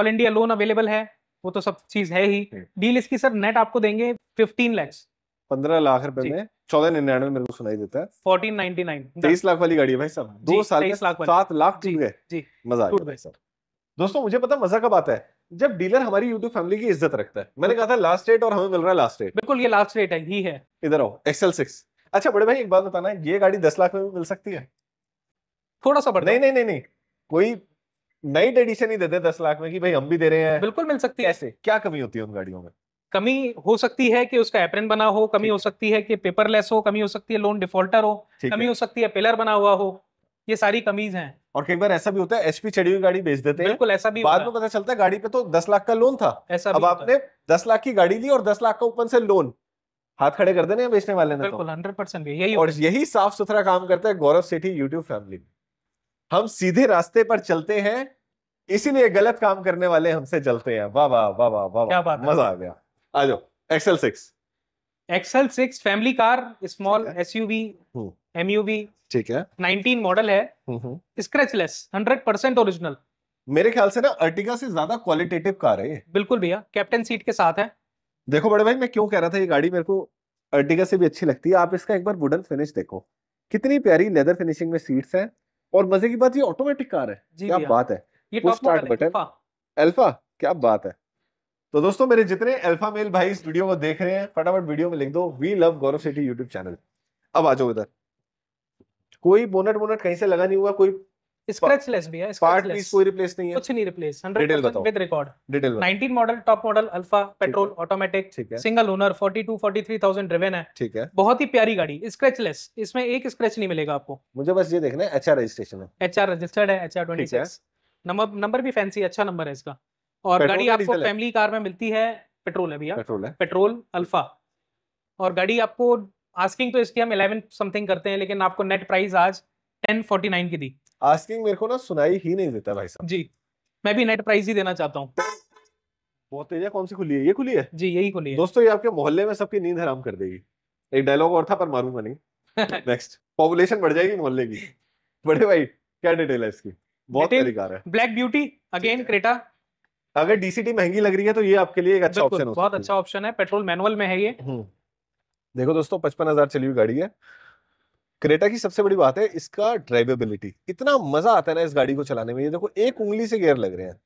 all India loan available है वो तो सब चीज है ही डील hmm. इसकी सर नेट आपको देंगे फिफ्टीन लैक्स पंद्रह लाख रुपए में चौदह निन्यानवे मेरे को सुनाई देता है फोर्टीन नाइनटी नाइन तेईस लाख वाली गाड़ी है भाई साहब दो साल सात लाख टूट गए मजा दोस्तों मुझे पता मजा कब आता है जब डीलर हमारी यूट्यूब फैमिली की इज्जत रखता है मैंने कहा था लास्ट रेट और हमें मिल रहा है लास्ट रेट बिल्कुल ये लास्ट रेट है ही है इधर आओ एक्सएल सिक्स अच्छा बड़े भाई एक बात बताना है ये गाड़ी दस लाख में भी मिल सकती है थोड़ा सा बढ़ नहीं नहीं नहीं नहीं कोई नाइट एडिशन ही देते दस लाख में कि भाई हम भी दे रहे हैं बिल्कुल मिल सकती है ऐसे क्या कमी होती है उन गाड़ियों में कमी हो सकती है कि उसका एप्रेन बना हो कमी हो सकती है कि पेपरलेस हो कमी हो सकती है लोन डिफॉल्टर हो कमी हो सकती है पिलर बना हुआ हो ये सारी कमीज हैं और कई बार ऐसा भी होता है एसपी चढ़ी हुई गाड़ी बेच देते हैं बिल्कुल ऐसा भी बाद में पता चलता है गाड़ी पे तो दस लाख का लोन था ऐसा अब आपने दस लाख की गाड़ी ली और दस लाख का ऊपर से लोन हाथ खड़े कर देने बेचने वाले ने तो। बिल्कुल हंड्रेड परसेंट यही और यही साफ सुथरा काम करता है गौरव सेठी यूट्यूब फैमिली हम सीधे रास्ते पर चलते हैं इसीलिए गलत काम करने वाले हमसे चलते हैं वाह वाह वाह वाह वाह मजा आ गया आ जाओ XL six XL six family car small SUV MUV ठीक है नाइनटीन हम्म। मॉडल है स्क्रेचलेस हंड्रेड परसेंट ओरिजिनल मेरे ख्याल से ना अर्टिगा से ज्यादा क्वालिटेटिव कार है ये बिल्कुल भैया कैप्टन सीट के साथ है देखो बड़े भाई मैं क्यों कह रहा था ये गाड़ी मेरे को अर्टिगा से भी अच्छी लगती है आप इसका एक बार वुडन फिनिश देखो कितनी प्यारी लेदर फिनिशिंग में सीट्स हैं और मजे की बात ये ऑटोमेटिक कार है क्या बात है ये टॉप मॉडल बटन अल्फा क्या बात है तो दोस्तों मेरे जितने अल्फा मेल भाई इस वीडियो को देख रहे हैं फटाफट वीडियो में लिख दो we love Gaurav Sethi YouTube channel अब आ जाओ इधर कोई बोनट बोनट कहीं से लगा नहीं हुआ कोई स्क्रैचलेस भी है पार्ट पीस कोई रिप्लेस नहीं है कुछ नहीं रिप्लेस 100 डिटेल बताओ with record detail 19 model top model Alpha petrol automatic single owner 42 43000 driven है ठीक है बहुत ही प्यारी गाड़ी स्क्रैचलेस इसमें एक स्क्रैच नहीं मिलेगा आपको मुझे बस ये देखना है एचआर रजिस्ट्रेशन है एचआर रजिस्टर्ड है एचआर 26 नंबर नंबर भी फैंसी अच्छा नंबर है इसका और गाड़ी आपको फैमिली कार में मिलती है पेट्रोल है भैया पेट्रोल है पेट्रोल अल्फा और गाड़ी आपको आस्किंग तो इसकी हम इलेवन समथिंग करते हैं लेकिन आपको नेट प्राइस आज टेन फोर्टी नाइन की दी आस्किंग मेरे को ना सुनाई ही नहीं देता भाई साहब जी मैं भी नेट प्राइस ही देना चाहता हूँ बहुत तेज है कौन सी खुली है ये खुली है जी यही खुली है दोस्तों ये आपके मोहल्ले में सबकी नींद हराम कर देगी एक डायलॉग और था पर मारूंगा नहीं नेक्स्ट (laughs) पॉपुलेशन बढ़ जाएगी मोहल्ले की बड़े भाई क्या डिटेल है इसकी बहुत है ब्लैक ब्यूटी अगेन क्रेटा अगर डीसीटी महंगी लग रही है तो ये आपके लिए एक अच्छा ऑप्शन बहुत अच्छा ऑप्शन है पेट्रोल मैनुअल में है ये हम्म। देखो दोस्तों पचपन हजार चली हुई गाड़ी है क्रेटा की सबसे बड़ी बात है इसका ड्राइवेबिलिटी इतना मजा आता है ना इस गाड़ी को चलाने में ये देखो एक उंगली से गेयर लग रहे हैं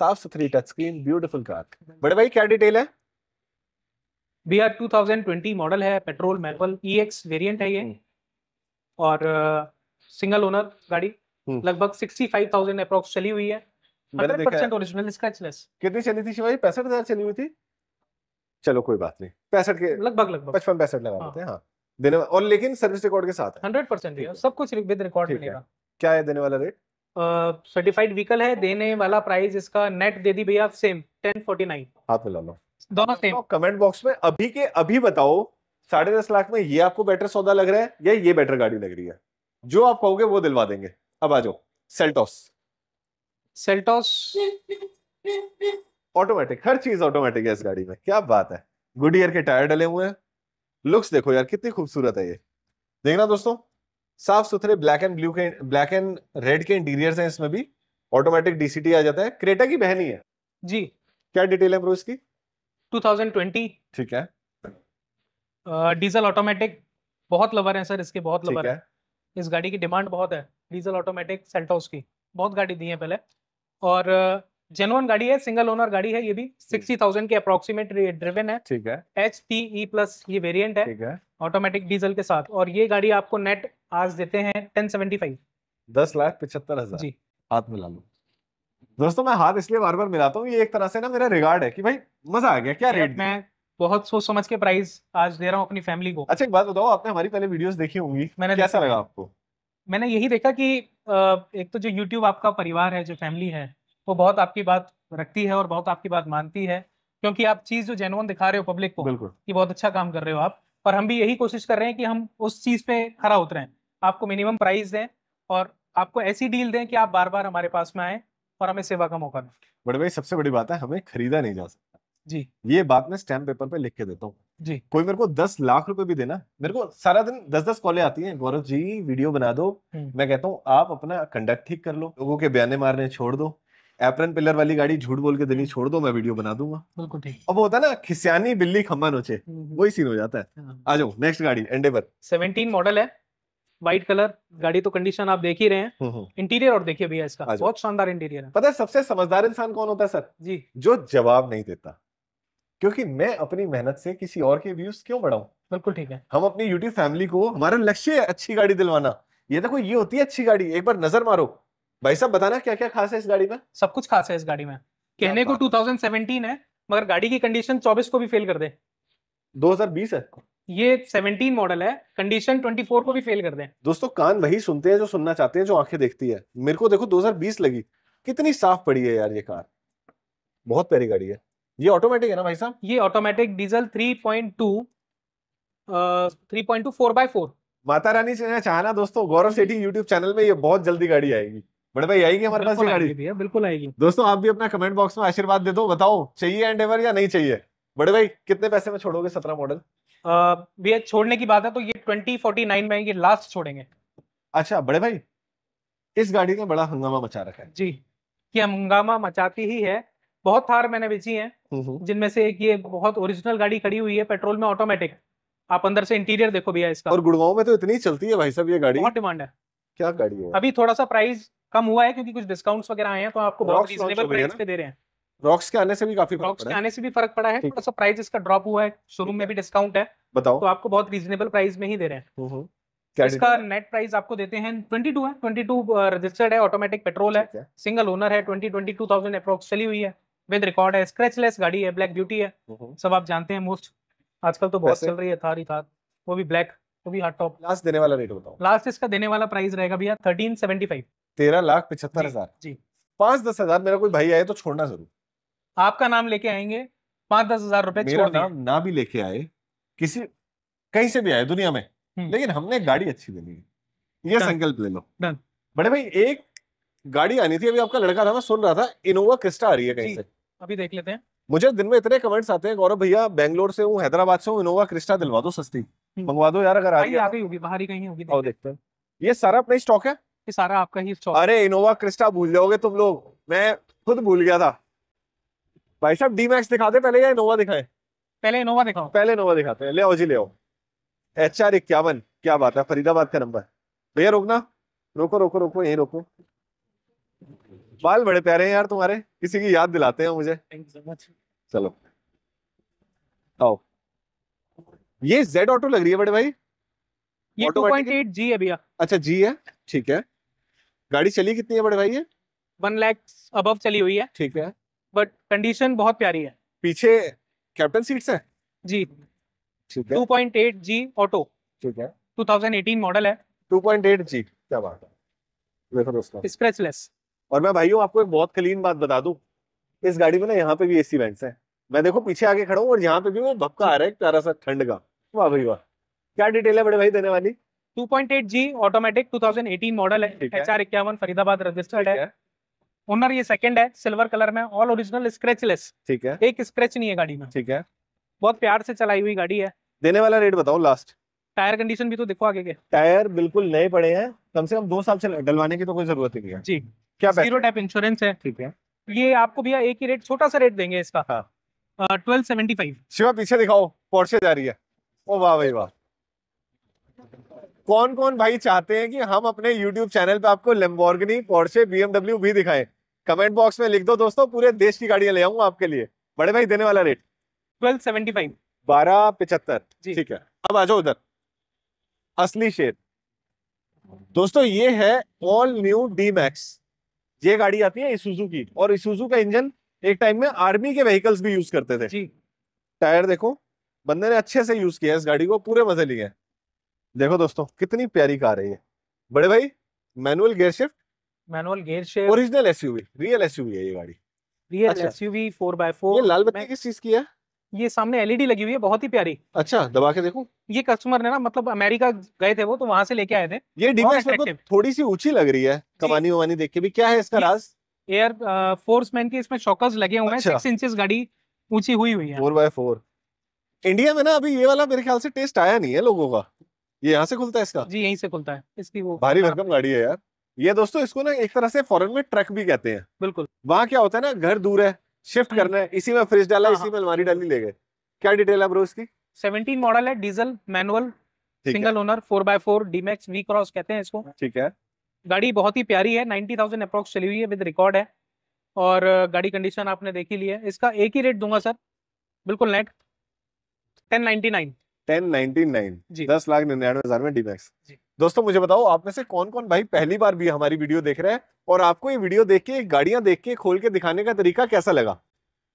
साफ सुथरी टच स्क्रीन ब्यूटीफुल कार बड़े भाई क्या डिटेल है B R two thousand twenty model है petrol manual E X variant है ये हम्म। और सिंगल uh, ओनर गाड़ी हम्म। लगभग सिक्सटी फाइव थाउजेंड अप्रोक्स चली हुई है मैंने देखा ओरिजिनल कितनी चली थी पैंसठ हजार चली हुई थी चलो कोई बात नहीं पैंसठ के लगभग लगभग पचपन पैंसठ लगा हाँ। देते हैं हाँ। और लेकिन सर्विस रिकॉर्ड के साथ हंड्रेड परसेंट सब कुछ विद रिकॉर्ड मिलेगा क्या है देने वाला रेट सर्टिफाइड व्हीकल है देने वाला प्राइस इसका नेट दे दी भैया सेम टेन फोर्टी नाइन हाथ में ला लो दोनों सेम कमेंट बॉक्स में अभी के अभी बताओ साढ़े दस लाख में ये आपको बेटर सौदा लग रहा है या ये बेटर गाड़ी लग रही है जो आप कहोगे वो दिलवा देंगे अब आ जाओ सेल्टॉस सेल्टोस ऑटोमेटिक हर चीज ऑटोमेटिक है इस गाड़ी में क्या बात है गुड ईयर के टायर डले हुए हैं लुक्स देखो यार कितनी खूबसूरत है ये देखना दोस्तों साफ सुथरे ब्लैक एंड ब्लू के ब्लैक एंड रेड के इंटीरियर हैं इसमें भी ऑटोमेटिक डीसीटी आ जाता है क्रेटा की बहनी है जी क्या डिटेल है ब्रो इसकी 2020 ठीक है डीजल ऑटोमेटिक बहुत लवर है सर इसके बहुत लवर है इस गाड़ी की डिमांड बहुत है डीजल ऑटोमेटिक सेल्टोस की बहुत गाड़ी दी है पहले और जेनवन गाड़ी है सिंगल ओनर गाड़ी है ये भी सिक्सटी थाउजेंड के अप्रोक्सीमेट ड्रिवन है ठीक है एच टी ई प्लस ये वेरिएंट है ठीक है ऑटोमेटिक डीजल के साथ और ये गाड़ी आपको नेट आज देते हैं टेन सेवेंटी फाइव दस लाख पिछहत्तर हजार जी हाथ मिला लो दोस्तों मैं हाथ इसलिए बार बार मिलाता हूँ ये एक तरह से ना मेरा रिगार्ड है कि भाई मजा आ गया क्या रेट में बहुत सोच समझ के प्राइस आज दे रहा हूँ अपनी फैमिली को अच्छा एक बात बताओ आपने हमारी पहले वीडियोस देखी होंगी मैंने कैसा लगा आपको मैंने यही देखा कि एक तो जो यूट्यूब आपका परिवार है जो फैमिली है वो बहुत आपकी बात रखती है और बहुत आपकी बात मानती है क्योंकि आप चीज जो जेनवन दिखा रहे हो पब्लिक को कि बहुत अच्छा काम कर रहे हो आप और हम भी यही कोशिश कर रहे हैं कि हम उस चीज पे खरा उतरे आपको मिनिमम प्राइस दें और आपको ऐसी डील दें कि आप बार बार हमारे पास में आए और हमें सेवा का मौका दें बड़े भाई सबसे बड़ी बात है हमें खरीदा नहीं जा सकता जी ये बात मैं स्टैम्प पेपर पे लिख के देता हूँ जी कोई मेरे को दस लाख रुपए भी देना मेरे को सारा दिन दस दस कॉलें आती हैं गौरव जी वीडियो बना दो हम्म। मैं कहता हूँ आप अपना कंडक्ट ठीक कर लो लोगों के बयाने मारने छोड़ दो एप्रन पिलर वाली गाड़ी झूठ बोल के देनी हम्म। छोड़ दो मैं वीडियो बना दूंगा बिल्कुल ठीक अब होता है ना खिसियानी बिल्ली खम्मा नोचे हम्म, वही सीन हो जाता है हाँ। आ जाओ नेक्स्ट गाड़ी एंडेवर सेवनटीन मॉडल है व्हाइट कलर गाड़ी तो कंडीशन आप देख ही रहे हैं इंटीरियर और देखिए भैया इसका बहुत शानदार इंटीरियर है पता है सबसे समझदार इंसान कौन होता है सर जी जो जवाब नहीं देता क्योंकि मैं अपनी मेहनत से किसी और के व्यूज क्यों बढ़ाऊं बिल्कुल ठीक है हम अपनी यूट्यूब फैमिली को हमारा लक्ष्य है अच्छी गाड़ी दिलवाना ये देखो तो ये होती है अच्छी गाड़ी एक बार नजर मारो भाई साहब बताना क्या क्या खास है इस गाड़ी में सब कुछ खास है इस गाड़ी में कहने को 2017 है मगर गाड़ी की कंडीशन 24 को भी फेल कर दे 2020 है ये 17 मॉडल है कंडीशन 24 को भी फेल कर दे दोस्तों कान वही सुनते हैं जो सुनना चाहते हैं जो आंखें देखती है मेरे को देखो 2020 लगी कितनी साफ पड़ी है यार ये कार बहुत प्यारी गाड़ी है ये ऑटोमेटिक है ना भाई साहब ये automatic diesel 3.2 3.2 four by four माता रानी से चाहना दोस्तों गौरव सेठी यूट्यूब चैनल में ये बहुत जल्दी गाड़ी आएगी बड़े भाई आएगी हमारे पास गाड़ी बिल्कुल आएगी दोस्तों आप भी अपना कमेंट बॉक्स में आशीर्वाद दे दो बताओ चाहिए एंडेवर या नहीं चाहिए बड़े भाई कितने पैसे में छोड़ोगे सत्रह मॉडल भैया छोड़ने की बात है तो ये ट्वेंटी फोर्टी नाइन में ये लास्ट छोड़ेंगे अच्छा बड़े भाई इस गाड़ी ने बड़ा हंगामा मचा रखा है जी ये हंगामा मचाती ही है बहुत थार मैंने बेची है जिनमें से एक ये बहुत ओरिजिनल गाड़ी खड़ी हुई है पेट्रोल में ऑटोमेटिक आप अंदर से इंटीरियर देखो भैया इसका और गुड़गांव में तो इतनी चलती है भाई साहब ये गाड़ी बहुत डिमांड है क्या गाड़ी है अभी थोड़ा सा प्राइस कम हुआ है क्योंकि कुछ डिस्काउंट्स वगैरह आए हैं तो आपको बहुत रीजनेबल प्राइस पे दे रहे हैं रॉक्स के आने से भी काफी रॉक्स के आने से भी फर्क पड़ा है थोड़ा सा प्राइस इसका ड्रॉप हुआ है शोरूम में भी डिस्काउंट है बताओ तो आपको बहुत रीजनेबल प्राइस में ही दे रहे हैं इसका नेट प्राइस आपको देते हैं 22 है 22 रजिस्टर्ड uh, है ऑटोमेटिक पेट्रोल है सिंगल ओनर है 20 22000 अप्रोक्स चली हुई है विद रिकॉर्ड है स्क्रेचलेस गाड़ी है ब्लैक ब्यूटी है हम्म। सब आप जानते हैं मोस्ट आजकल तो बहुत चल रही है थारी थार वो भी ब्लैक वो भी हार्ड टॉप लास्ट देने वाला रेट बताओ लास्ट इसका देने वाला प्राइस रहेगा भैया थर्टीन सेवेंटी फाइव तेरह लाख पिछहत्तर हजार जी पांच दस हजार मेरा कोई भाई आए तो छोड़ना जरूर आपका नाम लेके आएंगे पांच दस हजार रुपए मेरा नाम ना भी लेके आए किसी कहीं से भी आए दुनिया में हम्म। लेकिन हमने गाड़ी अच्छी देनी है ये संकल्प ले लो बड़े भाई एक गाड़ी आनी थी अभी आपका लड़का था मैं सुन रहा था इनोवा क्रिस्टा आ रही है कहीं से अभी देख लेते हैं मुझे दिन में इतने कमेंट्स आते हैं गौरव भैया बैंगलोर से हूँ हैदराबाद से हूँ इनोवा क्रिस्टा दिलवा दो सस्ती हम्म। मंगवा दो यार अगर आ गई होगी बाहर ही कहीं होगी देखते हैं ये सारा अपना स्टॉक है ये सारा आपका ही स्टॉक अरे इनोवा क्रिस्टा भूल जाओगे तुम लोग मैं खुद भूल गया था भाई साहब डी मैक्स दिखा दे पहले या इनोवा दिखाए पहले इनोवा दिखाओ पहले इनोवा दिखाते हैं ले आओ जी ले आओ एच आर इक्यावन क्या बात है फरीदाबाद का नंबर भैया रोकना रोको रोको रोको यही रोको बाल बड़े प्यारे हैं यार तुम्हारे किसी की याद दिलाते हैं मुझे चलो आओ ये जेड ऑटो लग रही है बड़े भाई ये 2.8 जी है भैया अच्छा जी है ठीक है गाड़ी चली कितनी है बड़े भाई ये वन लाख अब चली हुई है ठीक है बट कंडीशन बहुत प्यारी है पीछे कैप्टन सीट्स है जी ठीक है एट जी ऑटो ठीक है टू थाउजेंड एटीन मॉडल है टू पॉइंट एट जी क्या बात है स्क्रेचलेस और मैं भाइयों आपको एक बहुत क्लीन बात बता दू इस गाड़ी में ना यहाँ पे भी एसी वेंट्स है मैं देखो पीछे आगे खड़ा हूँ और यहाँ पे भी वो भपका आ रहा है प्यारा सा ठंड का वाह भाई वाह क्या डिटेल है बड़े भाई देने वाली 2.8 जी ऑटोमेटिक 2018 मॉडल है एच फरीदाबाद रजिस्टर्ड है ओनर ये सेकंड है सिल्वर कलर में ऑल ओरिजिनल स्क्रेचलेस ठीक है एक स्क्रेच नहीं है गाड़ी में ठीक है बहुत प्यार से चलाई हुई गाड़ी है देने वाला रेट बताओ लास्ट टायर कंडीशन भी तो देखो आगे के टायर बिल्कुल नए पड़े हैं कम से कम दो साल से डलवाने की तो कोई जरूरत ही नहीं है जी क्या जीरो टाइप इंश्योरेंस है ठीक है ये आपको भैया एक ही रेट छोटा सा रेट देंगे इसका ट्वेल्व सेवेंटी फाइव शिवा पीछे दिखाओ पोर्शे जा रही है ओ वाह भाई वाह कौन कौन भाई चाहते हैं कि हम अपने YouTube चैनल पे आपको लेम्बोर्गनी पोर्शे BMW भी दिखाएं कमेंट बॉक्स में लिख दो दोस्तों पूरे देश की गाड़ियां ले आऊंगा आपके लिए बड़े भाई देने वाला रेट ट्वेल्व सेवेंटी फाइव बारह पिछहत्तर ठीक है अब आ जाओ उधर असली शेर दोस्तों ये है ऑल न्यू डी मैक्स ये गाड़ी आती है इसुजू की और इसुजू का इंजन एक टाइम में आर्मी के व्हीकल्स भी यूज करते थे जी टायर देखो बंदे ने अच्छे से यूज किया इस गाड़ी को पूरे मजे लिए देखो दोस्तों कितनी प्यारी कार है ये बड़े भाई manual gear shift manual gear shift original SUV real SUV है ये गाड़ी रियल एसयूवी 4x4 ये लाल बत्ती किस चीज की है ये सामने एलईडी e लगी हुई है बहुत ही प्यारी अच्छा दबा के देखो ये कस्टमर ने ना मतलब अमेरिका गए थे वो तो वहां से लेके आए थे ये डिवाइस मतलब थोड़ी सी ऊंची लग रही है कमानी वमानी देख के भी क्या है इसका राज एयर मैन के इसमें शॉकर्स लगे हुए हैं सिक्स अच्छा। इंचेस गाड़ी ऊंची हुई हुई है फोर बाय फोर इंडिया में ना अभी ये वाला मेरे ख्याल से टेस्ट आया नहीं है लोगों का ये यहाँ से खुलता है इसका जी यहीं से खुलता है इसकी वो भारी भरकम गाड़ी है यार ये दोस्तों इसको ना एक तरह से फॉरेन में ट्रक भी कहते हैं बिल्कुल वहाँ क्या होता है ना घर दूर है शिफ्ट हाँ करना है इसी में फ्रिज डाला हाँ, इसी हाँ। में अलमारी डाली ले गए क्या डिटेल है ब्रो इसकी 17 मॉडल है diesel manual single owner 4x4 D Max V cross कहते हैं इसको ठीक है गाड़ी बहुत ही प्यारी है 90000 अप्रोक्स चली हुई है विद रिकॉर्ड है और गाड़ी कंडीशन आपने देखी ली है इसका एक ही रेट दूंगा सर बिल्कुल नेट 1099 1099 जी 10 लाख निन्यानवे हजार में डीमैक्स जी दोस्तों मुझे बताओ आप में से कौन कौन भाई पहली बार भी हमारी वीडियो देख रहे हैं और आपको ये वीडियो देख के गाड़ियां देख के खोल के दिखाने का तरीका कैसा लगा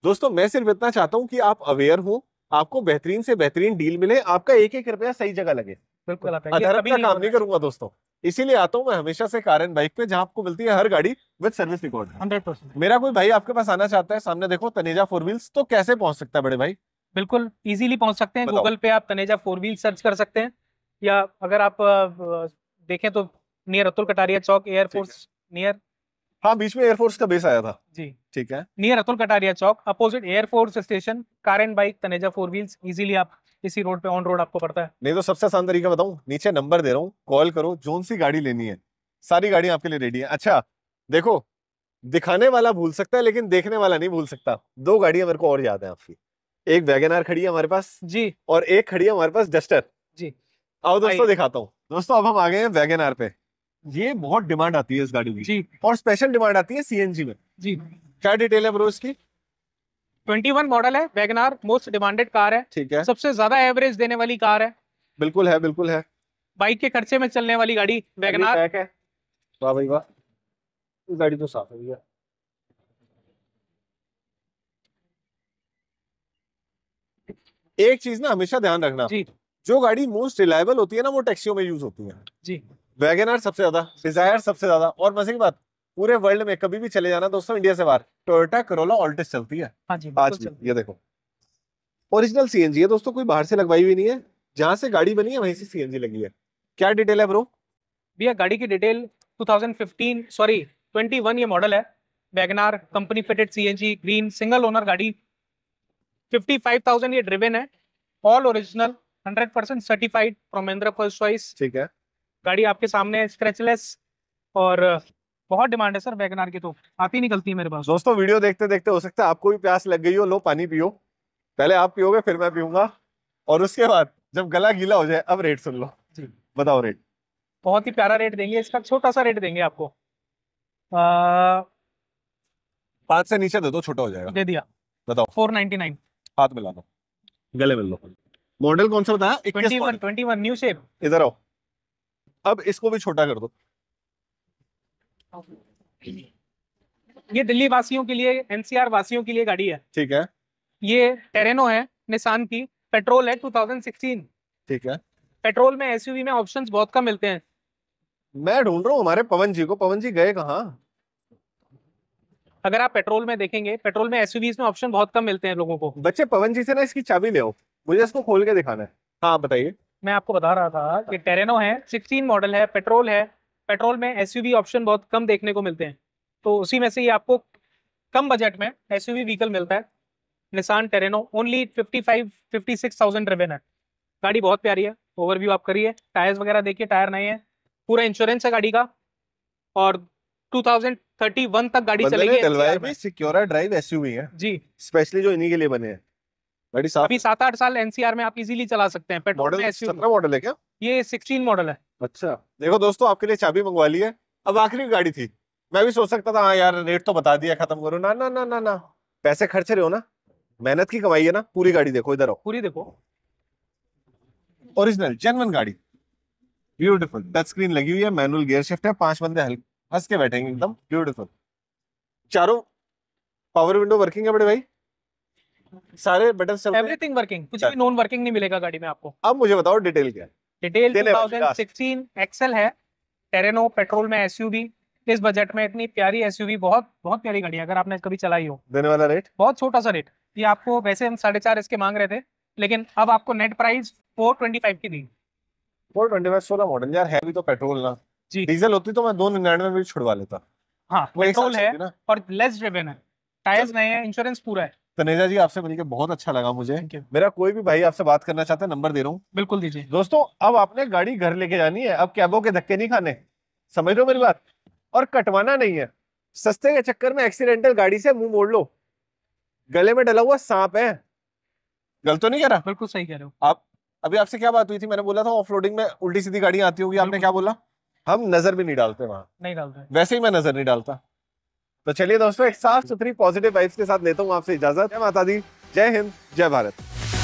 दोस्तों मैं सिर्फ इतना चाहता हूँ कि आप अवेयर हो आपको बेहतरीन से बेहतरीन डील मिले आपका एक एक रुपया सही जगह लगे बिल्कुल काम नहीं करूंगा दोस्तों इसीलिए आता हूँ मैं हमेशा से कारण बाइक पे जहाँ आपको मिलती है हर गाड़ी with service record hundred percent मेरा कोई भाई आपके पास आना चाहता है सामने देखो तनेजा फोर व्हील्स तो कैसे पहुंच सकता है बड़े भाई बिल्कुल इजीली पहुंच सकते हैं गूगल पे आप तनेजा फोर व्हील सर्च कर सकते हैं या अगर आप देखें तो near Atul Kataria Chowk air force near हाँ बीच में एयरफोर्स का बेस आया था जी ठीक है near Atul Kataria Chowk opposite air force station car and bike Taneja four wheels easily आप इसी रोड पे ऑन रोड आपको पड़ता है नहीं तो सबसे आसान तरीका बताऊं नीचे नंबर दे रहा हूँ कॉल करो जोन सी गाड़ी लेनी है सारी गाड़ी आपके लिए रेडी है अच्छा देखो दिखाने वाला भूल सकता है लेकिन देखने वाला नहीं भूल सकता दो गाड़ियां मेरे को और याद है आपकी एक वैगन खड़ी है हमारे पास जी और एक खड़ी है हमारे पास डस्टर जी आओ दोस्तों दिखाता हूँ दोस्तों अब हम आ गए हैं वैगन आर पे ये बहुत डिमांड आती है इस गाड़ी की जी और स्पेशल डिमांड आती है सीएनजी में जी क्या डिटेल है ब्रो इसकी 21 मॉडल है wagon R most demanded car है ठीक है सबसे ज्यादा एवरेज देने वाली कार है बिल्कुल है बिल्कुल है बाइक के खर्चे में चलने वाली गाड़ी वैगन आर है वाह भाई वाह गाड़ी तो साफ है भैया एक चीज ना हमेशा ध्यान रखना जी जो गाड़ी मोस्ट रिलायबल होती है ना वो टैक्सियों में यूज होती है जी वैगन सबसे ज्यादा डिजायर सबसे ज्यादा और मजे की बात पूरे वर्ल्ड में कभी भी चले जाना दोस्तों इंडिया से बाहर टोयोटा करोला ऑल्टिस चलती है हाँ जी, आज ये देखो ओरिजिनल सीएनजी है दोस्तों कोई बाहर से लगवाई हुई नहीं है जहाँ से गाड़ी बनी है वहीं से सीएनजी लगी है क्या डिटेल है ब्रो भैया गाड़ी की डिटेल 2015 सॉरी 21 ये मॉडल है WagonR company fitted CNG green single owner गाड़ी 55,000 ये ड्रिवेन है all original hundred percent certified from Mahindra first choice ठीक है गाड़ी आपके सामने स्क्रेचलेस और बहुत डिमांड है सर वैगनार की तो आप ही निकलती है मेरे पास दोस्तों वीडियो देखते देखते हो सकता है आपको भी प्यास लग गई हो लो पानी पियो पहले आप पियोगे फिर मैं पीऊंगा और उसके बाद जब गला गीला हो जाए अब रेट सुन लो जी बताओ रेट बहुत ही प्यारा रेट देंगे इसका छोटा सा रेट देंगे आपको आ... पांच से नीचे दे दो छोटा हो जाएगा दे दिया बताओ फोर नाइनटी नाइन हाथ मिला दो गले मिल लो मॉडल कौन सा बताया इक्कीस ट्वेंटी न्यू शेप इधर आओ अब इसको भी छोटा कर दो ये दिल्ली वासियों के लिए एनसीआर वासियों के लिए गाड़ी है ठीक है ये टेरेनो है निशान की पेट्रोल है 2016 ठीक है पेट्रोल में एसयूवी में ऑप्शंस बहुत कम मिलते हैं मैं ढूंढ रहा हूँ हमारे पवन जी को पवन जी गए कहा अगर आप पेट्रोल में देखेंगे पेट्रोल में एसयूवीज में ऑप्शन बहुत कम मिलते हैं लोगों को बच्चे पवन जी से ना इसकी चाबी ले आओ मुझे इसको खोल के दिखाना है हाँ बताइए मैं आपको बता रहा था कि टेरेनो है सिक्सटीन मॉडल है पेट्रोल है पेट्रोल में एस ऑप्शन बहुत कम देखने को मिलते हैं तो उसी में से ही आपको कम बजट में एस व्हीकल मिलता है Nissan Terrano only fifty five fifty six thousand driven है गाड़ी बहुत प्यारी है ओवरव्यू आप करिए टायर्स वगैरह देखिए टायर नए हैं पूरा इंश्योरेंस है गाड़ी का और 2031 तक गाड़ी चलेगी सिक्योरा ड्राइव एसयूवी है जी स्पेशली जो इन्हीं के लिए बने हैं बड़ी साफ अभी सात आठ साल एनसीआर में आप इजीली चला सकते हैं मॉडल मॉडल है क्या ये सिक्सटीन मॉडल है अच्छा देखो दोस्तों आपके लिए चाबी मंगवा ली है अब आखिरी गाड़ी थी मैं भी सोच सकता था हाँ यार रेट तो बता दिया खत्म करो ना ना ना ना ना पैसे खर्च रहे हो ना मेहनत की कमाई है ना पूरी गाड़ी देखो इधर आओ पूरी देखो ओरिजिनल जेनवन गाड़ी ब्यूटीफुल टच स्क्रीन लगी हुई है मैनुअल गियर शिफ्ट है पांच बंदे हल्के हंस के बैठेंगे एकदम ब्यूटीफुल चारों पावर विंडो वर्किंग है बड़े भाई सारे बटन चलते एवरीथिंग वर्किंग कुछ भी नॉन वर्किंग नहीं मिलेगा गाड़ी में आपको अब मुझे बताओ डिटेल क्या है डिटेल 2016 एक्सेल है टेरेनो पेट्रोल में एसयूवी इस बजट में इतनी प्यारी एसयूवी बहुत बहुत प्यारी गाड़ी है अगर आपने कभी चलाई हो देने वाला रेट बहुत छोटा सा रेट ये आपको वैसे हम साढ़े चार इसके मांग रहे थे लेकिन अब आपको net price four twenty five की दी फोर ट्वेंटी फाइव सोलह मॉडल यार है भी तो पेट्रोल ना जी डीजल होती तो मैं दो निन्यानवे में भी छुड़वा लेता हाँ पेट्रोल है और लेस ड्रिवेन है टायर्स नए हैं इंश्योरेंस पूरा है तनेजा जी आपसे मिलकर बहुत अच्छा लगा मुझे मेरा कोई भी भाई आपसे बात करना चाहता है नंबर दे रहा हूँ बिल्कुल दीजिए दोस्तों अब आपने गाड़ी घर लेके जानी है अब कैबों के धक्के नहीं खाने समझ लो मेरी बात और कटवाना नहीं है सस्ते के चक्कर में एक्सीडेंटल गाड़ी से मुंह मोड़ लो गले में डला हुआ सांप है गलत तो नहीं कह रहा बिल्कुल सही कह रहे हो आप अभी आपसे क्या बात हुई थी मैंने बोला था ऑफ में उल्टी सीधी गाड़ी आती होगी आपने क्या बोला हम नजर भी नहीं डालते वहाँ नहीं डालते वैसे ही मैं नजर नहीं डालता तो चलिए दोस्तों एक साफ सुथरी पॉजिटिव वाइब्स के साथ लेता हूँ आपसे इजाजत जय माता दी जय हिंद जय भारत